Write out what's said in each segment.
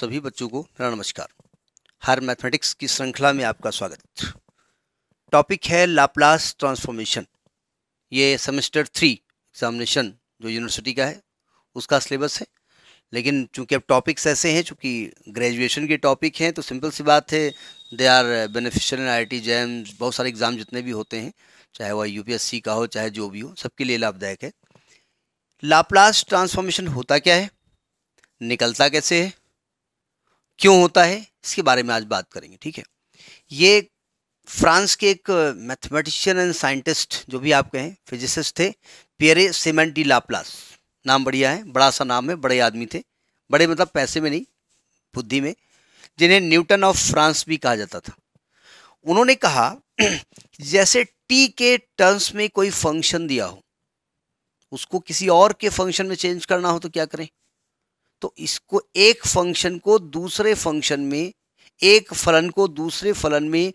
सभी बच्चों को मेरा नमस्कार हर मैथमेटिक्स की श्रृंखला में आपका स्वागत टॉपिक है लाप्लास ट्रांसफॉर्मेशन ये सेमेस्टर थ्री एग्जामिनेशन जो यूनिवर्सिटी का है उसका सिलेबस है लेकिन चूंकि अब टॉपिक्स ऐसे हैं चूंकि ग्रेजुएशन के टॉपिक हैं तो सिंपल सी बात है they are beneficial I I JAMs बहुत सारे एग्ज़ाम जितने भी होते हैं चाहे वह यू का हो चाहे जो भी हो सबके लिए लाभदायक है लाप्लास ट्रांसफॉर्मेशन होता क्या है निकलता कैसे है क्यों होता है इसके बारे में आज बात करेंगे ठीक है ये फ्रांस के एक मैथमेटिशियन एंड साइंटिस्ट जो भी आप कहें फिजिसिस्ट थे पियरे सीमेंट डी लाप्लास नाम बढ़िया है बड़ा सा नाम है बड़े आदमी थे बड़े मतलब पैसे में नहीं बुद्धि में जिन्हें न्यूटन ऑफ फ्रांस भी कहा जाता था उन्होंने कहा जैसे टी के टर्म्स में कोई फंक्शन दिया हो उसको किसी और के फंक्शन में चेंज करना हो तो क्या करें तो इसको एक फंक्शन को दूसरे फंक्शन में एक फलन को दूसरे फलन में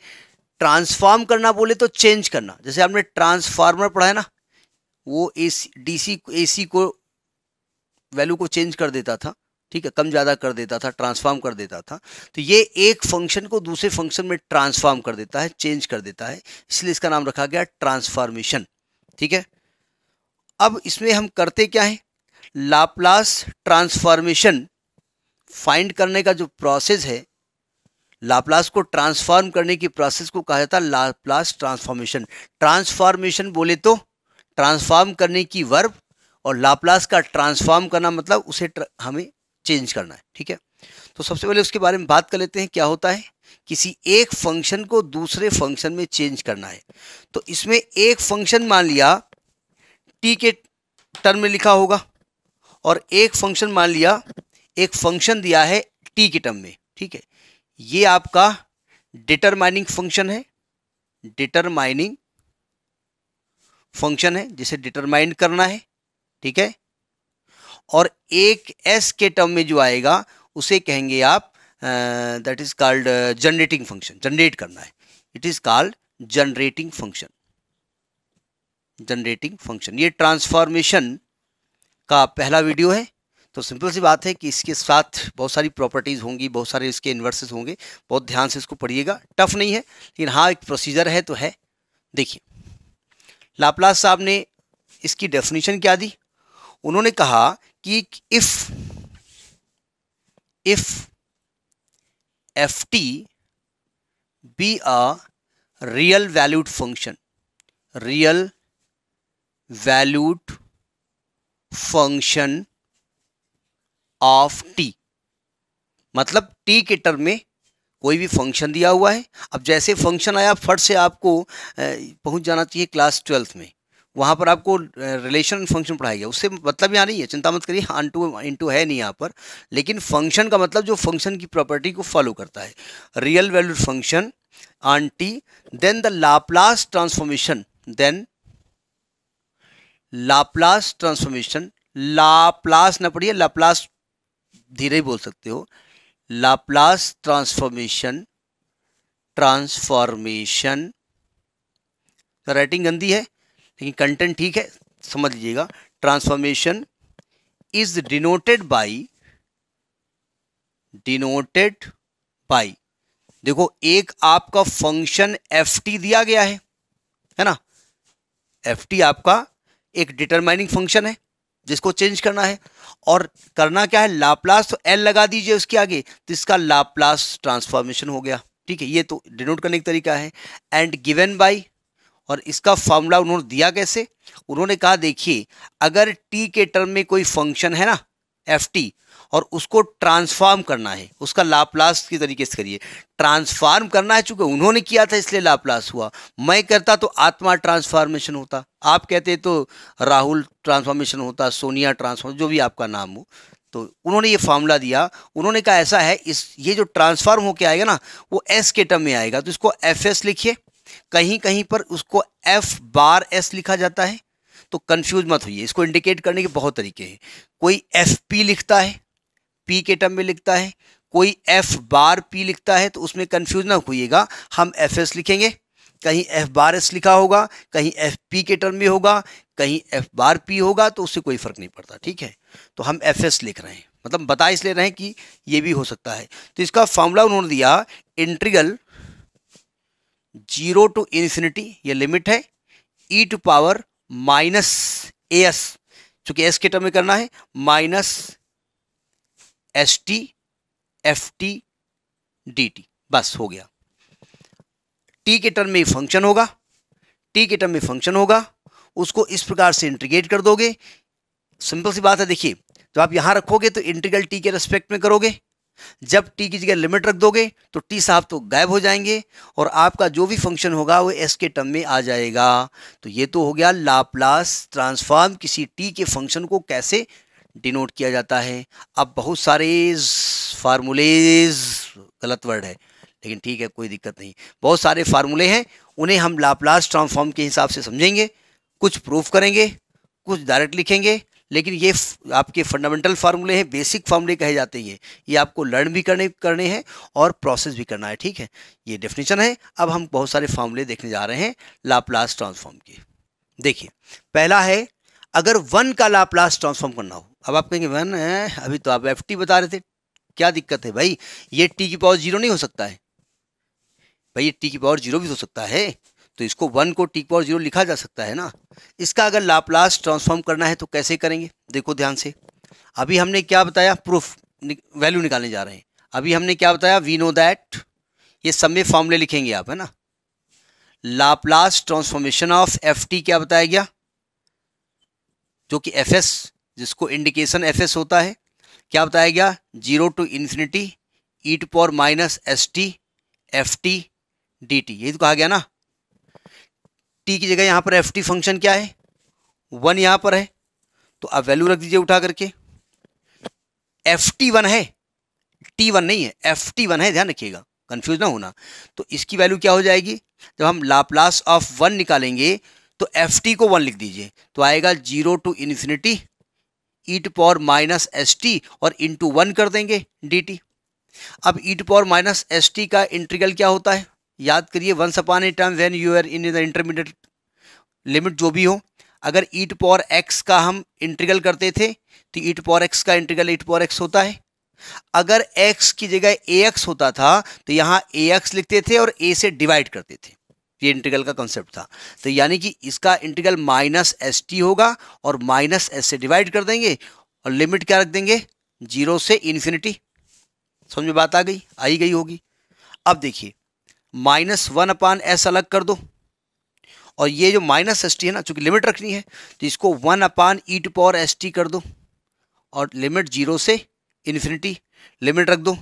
ट्रांसफॉर्म करना बोले तो चेंज करना जैसे आपने ट्रांसफार्मर पढ़ा है ना वो ए सी डी सी ए सी को वैल्यू को चेंज कर देता था ठीक है कम ज़्यादा कर देता था ट्रांसफॉर्म कर देता था तो ये एक फंक्शन को दूसरे फंक्शन में ट्रांसफॉर्म कर देता है चेंज कर देता है इसलिए इसका नाम रखा गया ट्रांसफॉर्मेशन ठीक है अब इसमें हम करते क्या है लाप्लास ट्रांसफॉर्मेशन फाइंड करने का जो प्रोसेस है लाप्लास को ट्रांसफॉर्म करने की प्रोसेस को कहा जाता है लाप्लास ट्रांसफॉर्मेशन ट्रांसफॉर्मेशन बोले तो ट्रांसफॉर्म करने की वर्ब और लाप्लास का ट्रांसफॉर्म करना मतलब उसे हमें चेंज करना है ठीक है तो सबसे पहले उसके बारे में बात कर लेते हैं क्या होता है किसी एक फंक्शन को दूसरे फंक्शन में चेंज करना है तो इसमें एक फंक्शन मान लिया टी के टर्म में लिखा होगा और एक फंक्शन मान लिया एक फंक्शन दिया है टी के टर्म में ठीक है ये आपका डिटरमाइनिंग फंक्शन है डिटरमाइनिंग फंक्शन है जिसे डिटरमाइन करना है ठीक है और एक एस के टर्म में जो आएगा उसे कहेंगे आप that is called generating function generate करना है it is called generating function generating function ये ट्रांसफॉर्मेशन का पहला वीडियो है तो सिंपल सी बात है कि इसके साथ बहुत सारी प्रॉपर्टीज़ होंगी बहुत सारे इसके इन्वर्सेस होंगे बहुत ध्यान से इसको पढ़िएगा टफ नहीं है लेकिन हाँ एक प्रोसीजर है तो है देखिए लापलास साहब ने इसकी डेफिनेशन क्या दी उन्होंने कहा कि if if f t be a real valued function real valued function of t मतलब टी के टर्म में कोई भी फंक्शन दिया हुआ है अब जैसे फंक्शन आया फट से आपको पहुंच जाना चाहिए क्लास ट्वेल्थ में वहाँ पर आपको रिलेशन फंक्शन पढ़ाया गया उससे मतलब यहाँ नहीं है चिंता मत करिए अन टू इंटू है नहीं यहाँ पर लेकिन फंक्शन का मतलब जो फंक्शन की प्रॉपर्टी को फॉलो करता है रियल वैल्यू फंक्शन आंटी t then the Laplace transformation then Laplace transformation Laplace ना पढ़िए लाप्लास धीरे ही बोल सकते हो लाप्लास ट्रांसफॉर्मेशन ट्रांसफॉर्मेशन राइटिंग गंदी है लेकिन कंटेंट ठीक है समझ लीजिएगा transformation is denoted by denoted by देखो एक आपका फंक्शन एफ टी दिया गया है है ना एफ टी आपका एक डिटरमाइनिंग फंक्शन है जिसको चेंज करना है और करना क्या है लाप्लास तो एल लगा दीजिए उसके आगे तो इसका लाप्लास ट्रांसफॉर्मेशन हो गया ठीक है ये तो डिनोट करने का तरीका है एंड गिवन बाई और इसका फॉर्मूला उन्होंने दिया कैसे उन्होंने कहा देखिए अगर टी के टर्म में कोई फंक्शन है ना एफ टी और उसको ट्रांसफॉर्म करना है उसका लाप्लास के तरीके से करिए ट्रांसफॉर्म करना है चूंकि उन्होंने किया था इसलिए लाप्लास हुआ मैं करता तो आत्मा ट्रांसफॉर्मेशन होता आप कहते तो राहुल ट्रांसफॉर्मेशन होता सोनिया ट्रांसफॉर्म जो भी आपका नाम हो तो उन्होंने ये फार्मूला दिया उन्होंने कहा ऐसा है इस ये जो ट्रांसफॉर्म होके आएगा ना वो एस के टर्म में आएगा तो इसको एफ एस लिखिए कहीं कहीं पर उसको एफ बार एस लिखा जाता है तो कंफ्यूज मत होइए इसको इंडिकेट करने के बहुत तरीके हैं कोई एफ पी लिखता है पी के टर्म में लिखता है कोई एफ बार पी लिखता है तो उसमें कन्फ्यूज ना होइएगा हम एफ एस लिखेंगे कहीं एफ बार एस लिखा होगा कहीं एफ पी के टर्म में होगा कहीं एफ बार पी होगा तो उससे कोई फ़र्क नहीं पड़ता ठीक है तो हम एफ एस लिख रहे हैं मतलब बता इसलिए रहे हैं कि ये भी हो सकता है तो इसका फॉर्मूला उन्होंने दिया इंट्रीगल जीरो टू इन्फिनिटी ये लिमिट है e to power minus a s चूँकि एस के टर्म में करना है minus s t f t d t बस हो गया टी के टर्म में फंक्शन होगा टी के टर्म में फंक्शन होगा उसको इस प्रकार से इंटीग्रेट कर दोगे सिंपल सी बात है देखिए जब आप यहाँ रखोगे तो इंटीग्रल टी के रेस्पेक्ट में करोगे जब टी की जगह लिमिट रख दोगे तो टी साहब तो गायब हो जाएंगे और आपका जो भी फंक्शन होगा वो एस के टर्म में आ जाएगा तो ये तो हो गया लाप्लास ट्रांसफॉर्म किसी टी के फंक्शन को कैसे डिनोट किया जाता है अब बहुत सारे फार्मूलेज गलत वर्ड है लेकिन ठीक है कोई दिक्कत नहीं बहुत सारे फार्मूले हैं उन्हें हम लाप्लास ट्रांसफॉर्म के हिसाब से समझेंगे कुछ प्रूफ करेंगे कुछ डायरेक्ट लिखेंगे लेकिन ये आपके फंडामेंटल फार्मूले हैं बेसिक फार्मूले कहे जाते हैं ये आपको लर्न भी करने करने हैं और प्रोसेस भी करना है ठीक है ये डेफिनेशन है अब हम बहुत सारे फार्मूले देखने जा रहे हैं लाप्लास ट्रांसफॉर्म के देखिए पहला है अगर वन का लाप्लास ट्रांसफॉर्म करना हो अब आप कहेंगे वन अभी तो आप एफ टी बता रहे थे क्या दिक्कत है भाई ये टी की पावर जीरो नहीं हो सकता है भाई ये टी की पावर जीरो भी हो सकता है तो इसको वन को टी की पावर जीरो लिखा जा सकता है ना इसका अगर लाप्लास ट्रांसफॉर्म करना है तो कैसे करेंगे देखो ध्यान से अभी हमने क्या बताया प्रूफ वैल्यू निकालने जा रहे हैं अभी हमने क्या बताया वी नो दैट ये सब में फॉर्मूले लिखेंगे आप है ना Laplace transformation of f t क्या बताया गया जो कि एफ एस जिसको इंडिकेशन एफ एस होता है क्या बताया गया zero to infinity e to power minus s t f t d t यही तो कहा गया ना टी की जगह यहाँ पर एफ टी फंक्शन क्या है वन यहाँ पर है तो आप वैल्यू रख दीजिए उठा करके एफ टी वन है टी वन नहीं है एफ टी वन है ध्यान रखिएगा कन्फ्यूज ना होना तो इसकी वैल्यू क्या हो जाएगी जब हम लाप्लास ऑफ वन निकालेंगे तो एफ टी को वन लिख दीजिए तो आएगा zero to infinity e to power minus s t और इंटू वन कर देंगे डी टी अब e to power minus s t का इंटीग्रल क्या होता है याद करिए one upon a term when you are in the intermediate limit जो भी हो अगर ई टू पावर एक्स का हम इंटीग्रल करते थे तो ई टू पावर एक्स का integral e to power x होता है अगर एक्स की जगह ए एक्स होता था तो यहाँ ए एक्स लिखते थे और ए से डिवाइड करते थे ये इंटीग्रल का कंसेप्ट था तो यानी कि इसका इंटीग्रल माइनस एस टी होगा और माइनस एस से डिवाइड कर देंगे और लिमिट क्या रख देंगे जीरो से इन्फिनिटी समझ में बात आ गई आई गई होगी अब देखिए माइनस वन अपान एस अलग कर दो और ये जो माइनस एस टी है ना चूंकि लिमिट रखनी है तो इसको one upon e to power s t कर दो और लिमिट जीरो से इन्फिनिटी लिमिट रख दो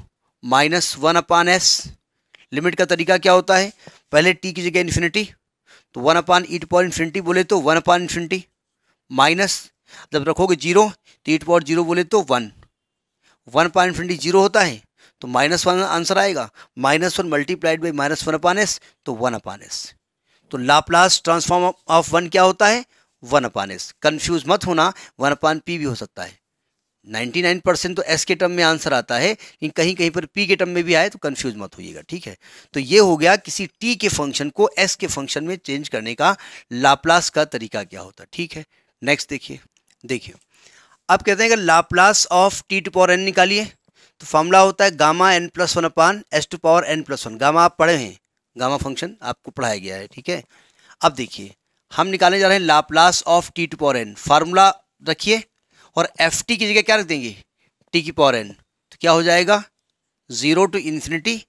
minus one upon s limit का तरीका क्या होता है पहले टी की जगह इन्फिनिटी तो one upon e to power infinity बोले तो वन अपान इन्फिनिटी माइनस जब रखोगे जीरो तो ईट पावर जीरो बोले तो one one upon infinity zero होता है तो माइनस वन आंसर आएगा minus one multiplied by minus one upon s तो वन अपान एस तो लाप्लास ट्रांसफॉर्म ऑफ वन क्या होता है वन अपान एस कन्फ्यूज मत होना वन अपान पी भी हो सकता है 99 परसेंट तो एस के टर्म में आंसर आता है लेकिन कहीं कहीं पर पी के टर्म में भी आए तो कन्फ्यूज मत होइएगा ठीक है तो ये हो गया किसी टी के फंक्शन को एस के फंक्शन में चेंज करने का लाप्लास का तरीका क्या होता है ठीक है नेक्स्ट देखिए देखिए अब कहते हैं कि Laplace of t to power n निकालिए तो फॉर्मूला होता है gamma n plus one upon s to power n plus one gamma आप पढ़े हैं गामा फंक्शन आपको पढ़ाया गया है ठीक है अब देखिए हम निकालने जा रहे हैं Laplace of t to power n formula रखिए और एफ टी की जगह क्या रख देंगे टी की पावर एन तो क्या हो जाएगा zero to infinity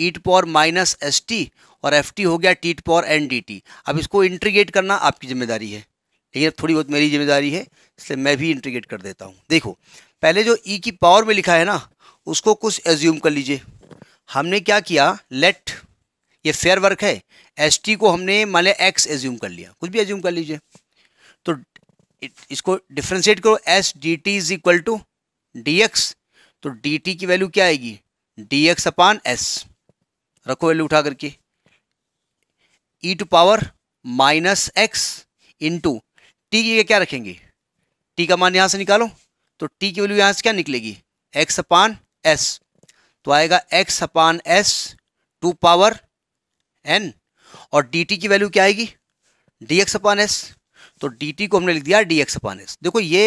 e to power minus s t और एफ टी हो गया t to power n d t अब इसको इंट्रीगेट करना आपकी जिम्मेदारी है लेकिन थोड़ी बहुत मेरी जिम्मेदारी है इसलिए मैं भी इंट्रीगेट कर देता हूँ देखो पहले जो ई e की पावर में लिखा है ना उसको कुछ एज्यूम कर लीजिए हमने क्या किया लेट ये फेयर वर्क है एस टी को हमने मान लिया एक्स एज्यूम कर लिया कुछ भी एज्यूम कर लीजिए इसको डिफ्रेंशिएट करो s d t is equal to d x तो डी टी की वैल्यू क्या आएगी डी एक्स अपान एस रखो वैल्यू उठा करके e to power minus x into t की क्या रखेंगे टी का मान यहाँ से निकालो तो टी की वैल्यू यहाँ से क्या निकलेगी एक्स अपान एस तो आएगा x upon s to power n और डी टी की वैल्यू क्या आएगी डी एक्स अपान एस तो डी को हमने लिख दिया डी एक्स अपान एस देखो ये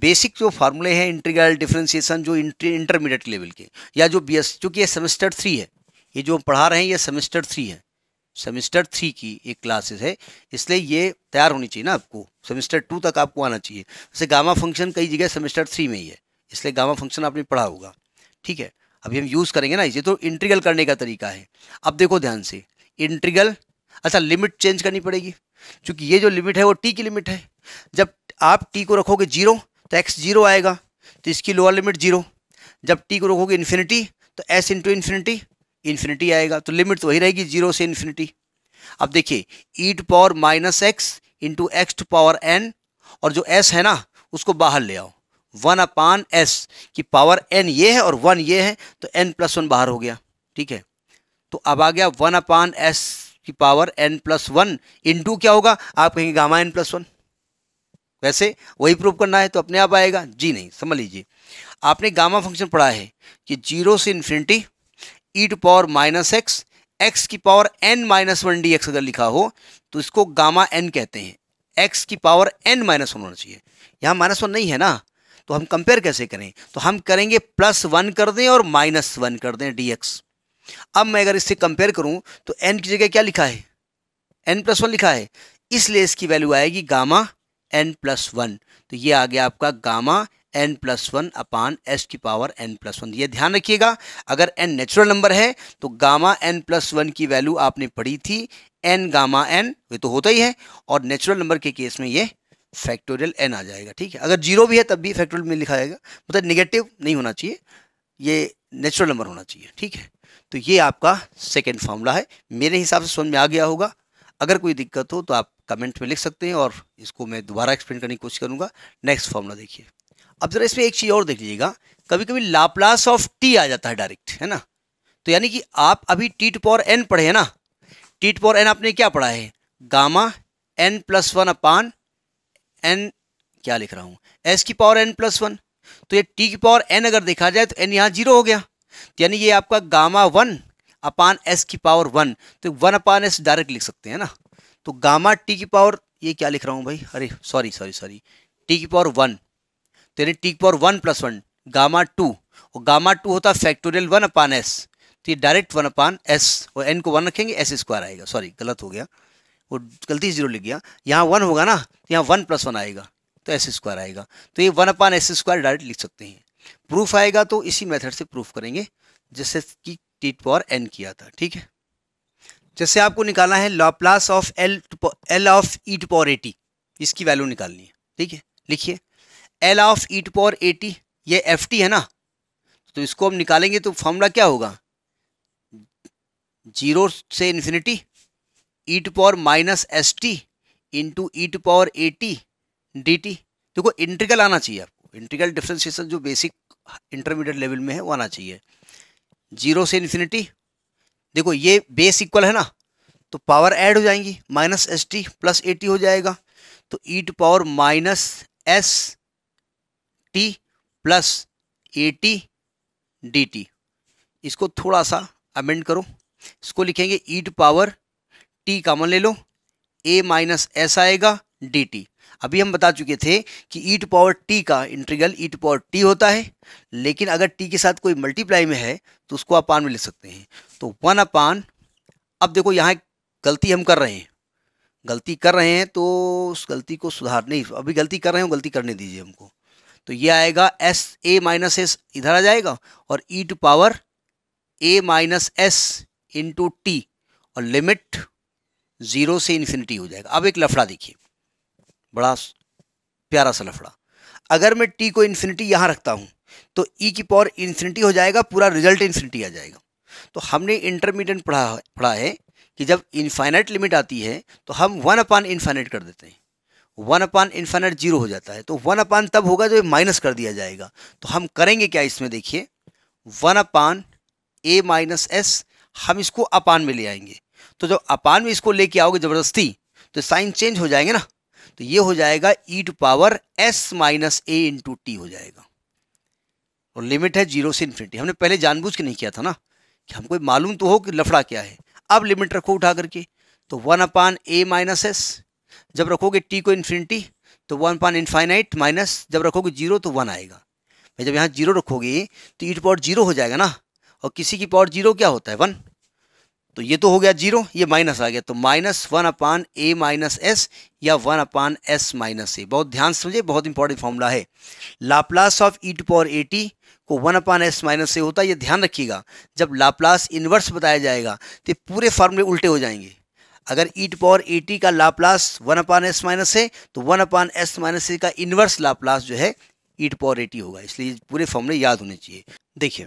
बेसिक जो फार्मूले हैं इंटीग्रल डिफ्रेंसिएशन जो इंटरमीडिएट लेवल के या जो बी एस चूँकि ये सेमेस्टर थ्री है ये जो हम पढ़ा रहे हैं ये सेमेस्टर थ्री है सेमेस्टर थ्री की एक क्लासेस है इसलिए ये तैयार होनी चाहिए ना आपको सेमेस्टर टू तक आपको आना चाहिए जैसे गामा फंक्शन कई जगह सेमेस्टर थ्री में ही है इसलिए गामा फंक्शन आपने पढ़ा होगा ठीक है अभी हम यूज़ करेंगे ना इसे तो इंट्रीगल करने का तरीका है अब देखो ध्यान से इंट्रीगल अच्छा लिमिट चेंज करनी पड़ेगी क्योंकि ये जो लिमिट है वो टी की लिमिट है जब आप टी को रखोगे जीरो तो एक्स जीरो आएगा तो इसकी लोअर लिमिट जीरो जब टी को रखोगे इन्फिनिटी तो एस इंटू इन्फिनिटी इन्फिनिटी आएगा तो लिमिट तो वही रहेगी जीरो से इन्फिनिटी अब देखिए e to power minus x into x to power n और जो एस है ना उसको बाहर ले आओ वन अपान एस की पावर एन ये है और वन ये है तो एन प्लस वन बाहर हो गया ठीक है तो अब आ गया वन अपान एस की power n plus one into क्या होगा आप कहेंगे गामा एन प्लस वन वैसे वही प्रूव करना है तो अपने आप आएगा जी नहीं समझ लीजिए आपने गामा फंक्शन पढ़ा है कि जीरो से infinity e to power minus x x की power n minus one d x अगर लिखा हो तो इसको गामा एन कहते हैं एक्स की पावर एन माइनस वन होना चाहिए यहाँ माइनस वन नहीं है ना तो हम कंपेयर कैसे करें तो हम करेंगे प्लस वन कर दें और माइनस वन कर दें डी एक्स अब मैं अगर इससे कंपेयर करूं तो एन की जगह क्या लिखा है एन प्लस वन लिखा है इसलिए इसकी वैल्यू आएगी गामा एन प्लस वन तो ये आ गया आपका gamma n plus one upon s की पावर एन प्लस वन ये ध्यान रखिएगा अगर एन नेचुरल नंबर है तो गामा एन प्लस वन की वैल्यू आपने पढ़ी थी एन गामा एन ये तो होता ही है और नेचुरल नंबर के केस में ये फैक्टोरियल एन आ जाएगा ठीक है अगर जीरो भी है तब भी फैक्टोरियल में लिखा जाएगा मतलब निगेटिव नहीं होना चाहिए ये नेचुरल नंबर होना चाहिए ठीक है तो ये आपका सेकेंड फार्मूला है मेरे हिसाब से समझ में आ गया होगा अगर कोई दिक्कत हो तो आप कमेंट में लिख सकते हैं और इसको मैं दोबारा एक्सप्लेन करने की कोशिश करूँगा नेक्स्ट फार्मूला देखिए अब ज़रा इसमें एक चीज़ और देख लीजिएगा कभी कभी लाप्लास ऑफ टी आ जाता है डायरेक्ट है ना तो यानी कि आप अभी टी टू पावर एन पढ़े हैं ना टी टू पावर एन आपने क्या पढ़ा है gamma n plus one upon n क्या लिख रहा हूँ एस की पावर एन प्लस वन तो ये टी की पावर एन अगर देखा जाए तो एन यहाँ जीरो हो गया यानी ये आपका गामा वन अपान एस की पावर वन तो वन अपान एस डायरेक्ट लिख सकते हैं ना तो गामा टी की पावर ये क्या लिख रहा हूँ भाई अरे सॉरी सॉरी सॉरी टी की पावर वन तो यानी टी की power one plus one gamma two और गामा टू होता फैक्टोरियल वन अपान एस तो ये डायरेक्ट वन अपान एस और एन को वन रखेंगे एस स्क्वायर आएगा सॉरी गलत हो गया वो गलती जीरो लिख गया यहाँ वन होगा ना तो यहाँ वन प्लस वन आएगा तो एस स्क्वायर आएगा तो ये one upon s square direct लिख सकते हैं प्रूफ आएगा तो इसी मेथड से प्रूफ करेंगे जैसे कि टी पावर एन किया था ठीक है जैसे आपको निकालना है Laplace of L L of e to power a t इसकी वैल्यू निकालनी है ठीक है लिखिए L of e to power a t ये एफ टी है ना तो इसको हम निकालेंगे तो फॉर्मूला क्या होगा जीरो से infinity e to power minus s t into e to power a t d t देखो इंट्रिकल आना चाहिए आपको इंटीग्रल डिफ्रेंशिएशन जो बेसिक इंटरमीडिएट लेवल में है वो आना चाहिए जीरो से इन्फिनिटी देखो ये बेस इक्वल है ना तो पावर ऐड हो जाएंगी minus s t plus a t हो जाएगा तो e to power minus s t plus a t d t इसको थोड़ा सा अमेंड करो इसको लिखेंगे e to power t common ले लो ए माइनस एस आएगा डी टी अभी हम बता चुके थे कि ई टू पावर टी का integral e to power t होता है लेकिन अगर टी के साथ कोई मल्टीप्लाई में है तो उसको अपान में ले सकते हैं तो वन अपान अब देखो यहाँ गलती हम कर रहे हैं गलती कर रहे हैं तो उस गलती को सुधार नहीं अभी गलती कर रहे हो गलती करने दीजिए हमको तो ये आएगा एस ए माइनस एस इधर आ जाएगा और e to power a minus s into t और लिमिट ज़ीरो से इन्फिनिटी हो जाएगा अब एक लफड़ा देखिए बड़ा प्यारा सा लफड़ा अगर मैं टी को इन्फिनिटी यहाँ रखता हूँ तो ई e की पावर इन्फिनिटी हो जाएगा पूरा रिजल्ट इन्फिनिटी आ जाएगा तो हमने इंटरमीडिएट पढ़ा पढ़ा है कि जब इन्फाइनाइट लिमिट आती है तो हम वन अपान इन्फाइनाइट कर देते हैं वन अपान इन्फाइनाइट जीरो हो जाता है तो वन अपान तब होगा जब माइनस कर दिया जाएगा तो हम करेंगे क्या इसमें देखिए one upon a minus s हम इसको अपान में ले आएंगे तो जब अपान में इसको लेके आओगे ज़बरदस्ती तो साइन चेंज हो जाएंगे ना तो ये हो जाएगा e to power s minus a into t हो जाएगा और लिमिट है जीरो से इन्फिनिटी हमने पहले जानबूझ के नहीं किया था ना कि हमको मालूम तो हो कि लफड़ा क्या है अब लिमिट रखो उठा करके तो one upon a minus s जब रखोगे टी को इन्फिनिटी तो वन अपान इन्फाइनाइट माइनस जब रखोगे जीरो तो वन आएगा भाई जब यहाँ जीरो रखोगे तो ई टू पावर जीरो हो जाएगा ना और किसी की पावर जीरो क्या होता है वन तो ये तो हो गया जीरो ये माइनस आ गया तो minus one upon a minus s या one upon s minus a बहुत ध्यान से समझे बहुत इंपॉर्टेंट फॉर्मूला है Laplace of e to power a t को one upon s minus a होता है ये ध्यान रखिएगा जब लाप्लास इन्वर्स बताया जाएगा तो पूरे फॉर्मूले उल्टे हो जाएंगे अगर e to power a t का Laplace one upon s minus a तो one upon s minus a का इन्वर्स लाप्लास जो है e to power a t होगा इसलिए पूरे फॉर्मूले याद होने चाहिए देखिए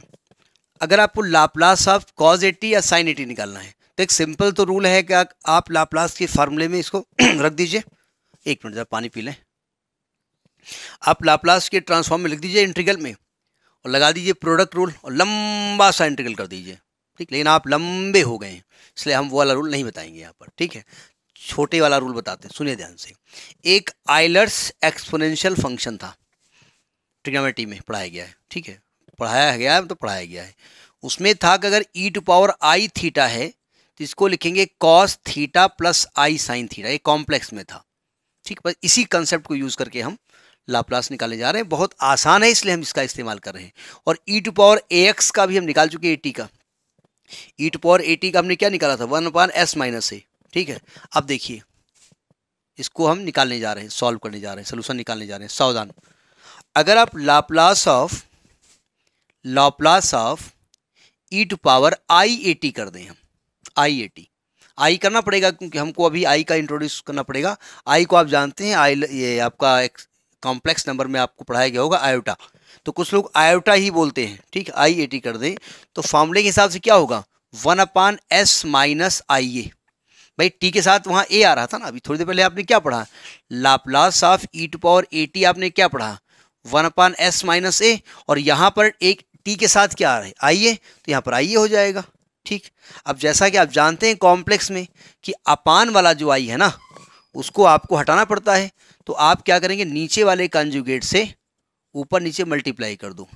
अगर आपको लाप्लास ऑफ कॉज एटी या साइन एटी निकालना है तो एक सिंपल तो रूल है कि आप लाप्लास के फार्मूले में इसको रख दीजिए एक मिनट जरा पानी पी लें आप लाप्लास के ट्रांसफॉर्म में लिख दीजिए इंटीग्रल में और लगा दीजिए प्रोडक्ट रूल और लंबा सा इंटीग्रल कर दीजिए ठीक लेकिन आप लंबे हो गए हैं इसलिए हम वो वाला रूल नहीं बताएंगे यहाँ पर ठीक है छोटे वाला रूल बताते हैं सुनिए ध्यान से एक आइलर्स एक्सपोनेंशियल फंक्शन था ट्रिग्नोमेट्री में पढ़ाया गया है ठीक है पढ़ाया गया है तो पढ़ाया गया है उसमें था कि अगर e to power i theta है तो इसको लिखेंगे cos theta plus i sine theta ये कॉम्प्लेक्स में था ठीक बस इसी कंसेप्ट को यूज़ करके हम लाप्लास निकालने जा रहे हैं बहुत आसान है इसलिए हम इसका इस्तेमाल कर रहे हैं और e to power a x का भी हम निकाल चुके हैं ए टी का e to power a t का हमने क्या निकाला था one upon s minus a ठीक है अब देखिए इसको हम निकालने जा रहे हैं सॉल्व करने जा रहे हैं सोल्यूशन निकालने जा रहे हैं सावधान अगर आप Laplace of Laplace of e to power i a t कर दें हम आई ए टी आई करना पड़ेगा क्योंकि हमको अभी आई का इंट्रोड्यूस करना पड़ेगा आई को आप जानते हैं आई ये आपका एक कॉम्प्लेक्स नंबर में आपको पढ़ाया गया होगा आयोटा तो कुछ लोग आयोटा ही बोलते हैं ठीक आई ए टी कर दें तो फॉर्मूले के हिसाब से क्या होगा one upon s minus i a भाई टी के साथ वहाँ ए आ रहा था ना अभी थोड़ी देर पहले आपने क्या पढ़ा Laplace of e to power a t आपने क्या पढ़ा one upon s minus a और यहाँ पर एक टी के साथ क्या आ रहा है आइए तो यहाँ पर आइए हो जाएगा ठीक अब जैसा कि आप जानते हैं कॉम्प्लेक्स में कि अपान वाला जो आई है ना उसको आपको हटाना पड़ता है तो आप क्या करेंगे नीचे वाले कंजुगेट से ऊपर नीचे मल्टीप्लाई कर दो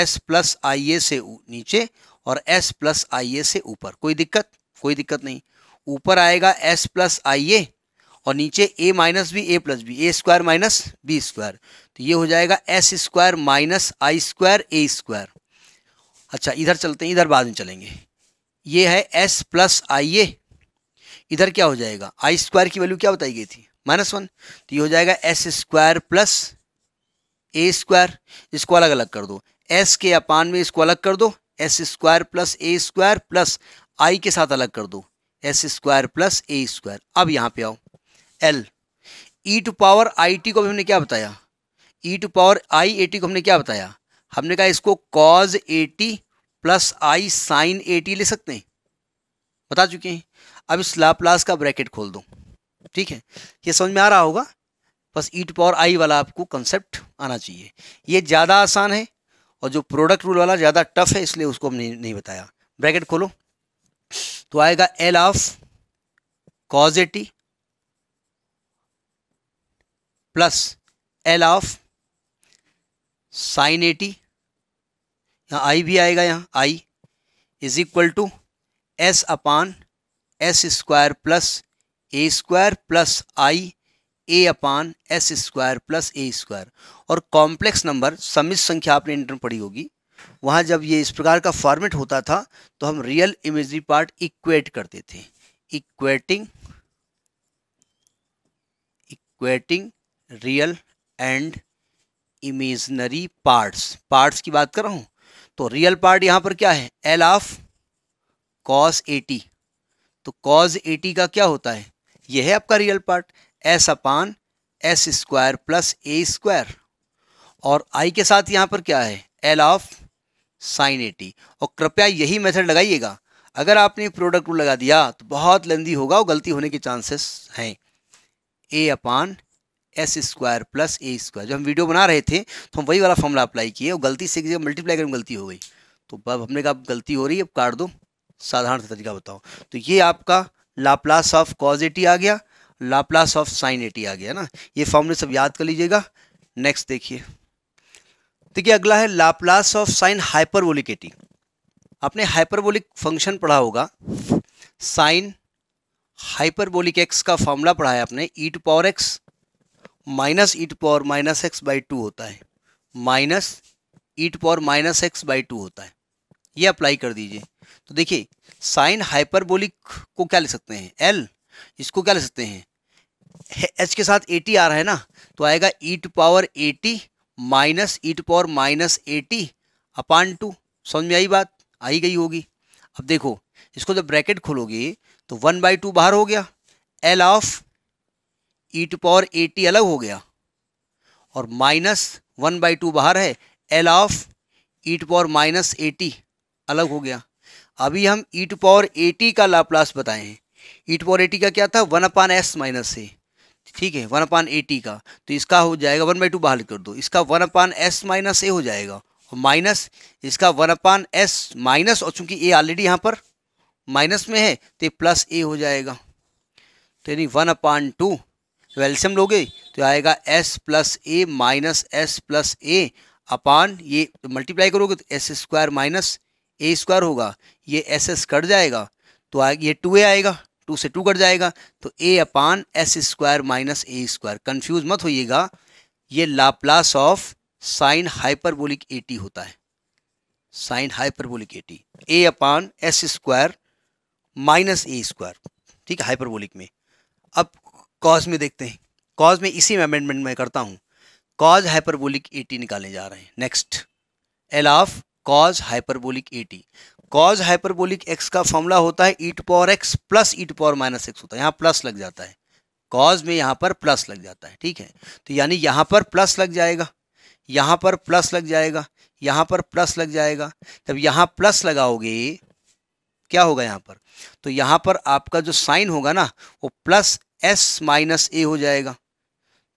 एस प्लस आई ए से नीचे और एस प्लस आई ए से ऊपर कोई दिक्कत कोई दिक्कत नहीं ऊपर आएगा एस प्लस आई ए और नीचे a minus b a plus b a square minus b square तो ये हो जाएगा s square minus i square a square अच्छा इधर चलते हैं इधर बाद में चलेंगे ये है एस प्लस आई ए इधर क्या हो जाएगा आई स्क्वायर की वैल्यू क्या बताई गई थी माइनस वन तो ये हो जाएगा s square plus a square इसको अलग अलग कर दो एस के अपान में इसको अलग कर दो s square plus a square plus i के साथ अलग कर दो s square plus a square अब यहाँ पे आओ L e to power i t को भी हमने क्या बताया e to power i a t को हमने क्या बताया हमने कहा इसको cos t plus i sine t ले सकते हैं बता चुके हैं अब इस लाप्लास का ब्रैकेट खोल दो ठीक है ये समझ में आ रहा होगा बस ईट पावर आई वाला आपको कंसेप्ट आना चाहिए ये ज़्यादा आसान है और जो प्रोडक्ट रूल वाला ज़्यादा टफ है इसलिए उसको हमने नहीं बताया ब्रैकेट खोलो तो आएगा L of cos a t plus L of sine a t यहाँ आई भी आएगा यहाँ i is equal to s upon s square plus a square plus i a upon s square plus a square और complex number समित संख्या आपने inter पढ़ी होगी वहाँ जब ये इस प्रकार का फॉर्मेट होता था तो हम रियल इमेजरी पार्ट इक्वेट करते थे equating equating real and imaginary parts parts की बात कर रहा हूँ तो रियल पार्ट यहाँ पर क्या है एल ऑफ कॉस एटी तो कॉज एटी का क्या होता है यह है आपका real part s upon s square plus a square और आई के साथ यहाँ पर क्या है एल ऑफ साइन एटी और कृपया यही मेथड लगाइएगा अगर आपने प्रोडक्ट रूल लगा दिया तो बहुत लेंदी होगा और गलती होने के चांसेस हैं a upon s square plus a square जब हम वीडियो बना रहे थे तो हम वही वाला फॉर्मूला अप्लाई किए और गलती से जब मल्टीप्लाई करें गलती हो गई तो अब हमने कहा गलती हो रही है अब काट दो साधारण सा तरीका बताओ तो ये आपका लाप्लास ऑफ कॉज एटी आ गया लाप्लास ऑफ साइन एटी आ गया ना ये फॉर्मूले सब याद कर लीजिएगा नेक्स्ट देखिए देखिए अगला है Laplace of sine hyperbolic a t आपने हाइपरबोलिक फंक्शन पढ़ा होगा साइन हाइपरबोलिक एक्स का फॉर्मूला पढ़ा है आपने e to power x minus e to power minus x by two होता है minus e to power minus x by two होता है ये अप्लाई कर दीजिए तो देखिए साइन हाइपरबोलिक को क्या ले सकते हैं एल इसको क्या ले सकते हैं एच के साथ ए टी आ रहा है ना तो आएगा e to power a t minus e to power minus a t upon two समझ में आई बात आई गई होगी अब देखो इसको जब ब्रैकेट खोलोगे तो वन बाई टू बाहर हो गया L of e to power a t अलग हो गया और माइनस वन बाई टू बाहर है L of e to power minus a t अलग हो गया अभी हम e to power a t का लाप्लास बताए हैं e to power a t का क्या था one upon s minus a ठीक है वन अपान ए टी का तो इसका हो जाएगा वन बाई टू बाहर कर दो इसका one upon s minus a हो जाएगा और माइनस इसका वन अपान एस माइनस और चूंकि ए ऑलरेडी यहाँ पर माइनस में है तो प्लस ए हो जाएगा तो यानी वन अपान टू वेल्सियम लोगे तो आएगा s plus a minus s plus a upon ये मल्टीप्लाई करोगे तो s square minus a square होगा ये एस एस कट जाएगा तो आ, ये टू ए आएगा टू से टू कट जाएगा तो a upon s square minus a square confuse मत होइएगा ये Laplace of sine hyperbolic t होता है sine hyperbolic a t a upon s square minus a square ठीक है हाइपरबोलिक में कॉज में देखते हैं कॉज में इसी में अमेंडमेंट में करता हूँ कॉज हाइपरबोलिक एटी निकाले जा रहे हैं next L of cos hyperbolic a t cos hyperbolic x का फॉर्मूला होता है e to power x plus e to power minus x होता है यहाँ प्लस लग जाता है कॉज में यहाँ पर प्लस लग जाता है ठीक है तो यानी यहाँ पर प्लस लग जाएगा यहाँ पर प्लस लग जाएगा यहाँ पर प्लस लग जाएगा जब यहाँ प्लस लगाओगे क्या होगा यहाँ पर तो यहाँ पर आपका जो साइन होगा ना वो प्लस एस माइनस ए हो जाएगा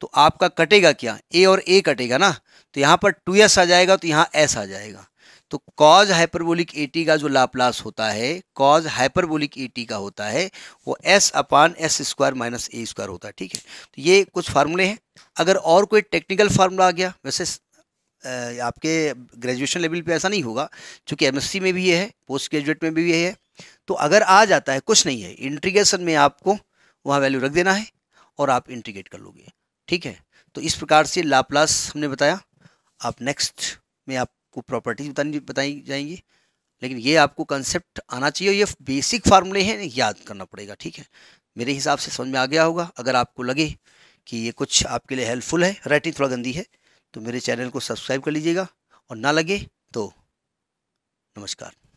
तो आपका कटेगा क्या ए और ए कटेगा ना तो यहाँ पर टू एस आ जाएगा तो यहाँ एस आ जाएगा तो कॉज हाइपरबोलिक एटी का जो लाप्लास होता है कॉज हाइपरबोलिक एटी का होता है वो s upon s square minus a square होता है ठीक है तो ये कुछ फार्मूले हैं अगर और कोई टेक्निकल फार्मूला आ गया वैसे आपके ग्रेजुएशन लेवल पे ऐसा नहीं होगा क्योंकि एमएससी में भी ये है पोस्ट ग्रेजुएट में भी ये है तो अगर आ जाता है कुछ नहीं है इंट्रीगेशन में आपको वहाँ वैल्यू रख देना है और आप इंटीग्रेट कर लोगे ठीक है तो इस प्रकार से लाप्लास हमने बताया आप नेक्स्ट में आपको प्रॉपर्टीज बतानी बताई जाएंगी लेकिन ये आपको कंसेप्ट आना चाहिए ये बेसिक फार्मूले हैं याद करना पड़ेगा ठीक है मेरे हिसाब से समझ में आ गया होगा अगर आपको लगे कि ये कुछ आपके लिए हेल्पफुल है राइटिंग थोड़ा गंदी है तो मेरे चैनल को सब्सक्राइब कर लीजिएगा और ना लगे तो नमस्कार